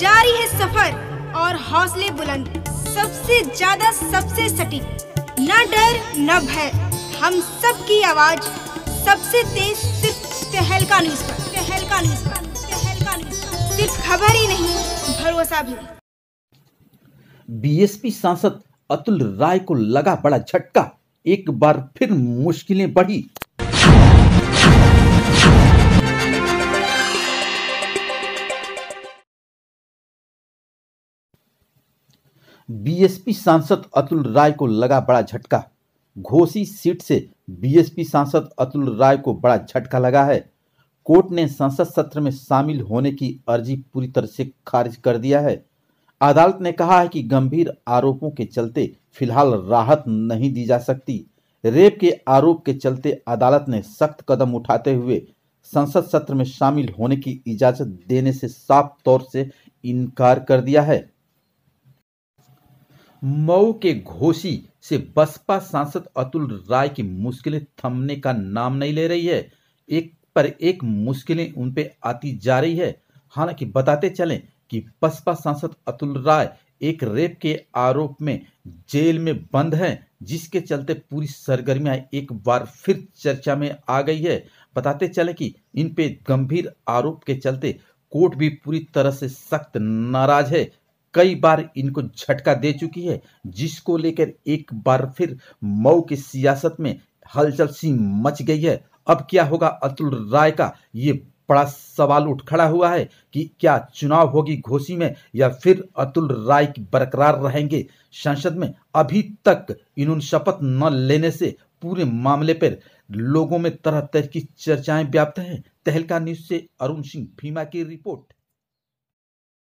जारी है सफर और हौसले बुलंद सबसे ज्यादा सबसे सटीक न डर न भय हम सब की आवाज सबसे तेज सिर्फ तहलका न्यूज पर तहलका न्यूज पर तहलका न्यूज पर सिर्फ खबर ही नहीं भरोसा भी बीएसपी सांसद अतुल राय को लगा बड़ा झटका एक बार फिर मुश्किलें बढ़ी बीएसपी सांसद अतुल राय को लगा बड़ा झटका घोसी सीट से बीएसपी सांसद अतुल राय को बड़ा झटका लगा है कोर्ट ने संसद सत्र में शामिल होने की अर्जी पूरी तरह से खारिज कर दिया है अदालत ने कहा है कि गंभीर आरोपों के चलते फिलहाल राहत नहीं दी जा सकती रेप के आरोप के चलते अदालत ने सख्त कदम उठाते हुए संसद सत्र में शामिल होने की इजाजत देने से साफ तौर से इनकार कर दिया है मऊ के घोसी से बसपा सांसद अतुल राय की मुश्किलें थमने का नाम नहीं ले रही है एक पर एक मुश्किलें उन पे आती जा रही है हालांकि बताते चलें कि बसपा सांसद अतुल राय एक रेप के आरोप में जेल में बंद हैं जिसके चलते पूरी सरगर्मियां एक बार फिर चर्चा में आ गई है बताते चले कि इन पे गंभीर आरोप के चलते कोर्ट भी पूरी तरह से सख्त नाराज है कई बार इनको झटका दे चुकी है जिसको लेकर एक बार फिर मऊ की सियासत में हलचल सी मच गई है अब क्या होगा अतुल राय का ये बड़ा सवाल उठ खड़ा हुआ है कि क्या चुनाव होगी घोसी में या फिर अतुल राय की बरकरार रहेंगे संसद में अभी तक इन्होंने शपथ न लेने से पूरे मामले पर लोगों में तरह तरह की चर्चाएं व्याप्त हैं तहलका न्यूज से अरुण सिंह भीमा की रिपोर्ट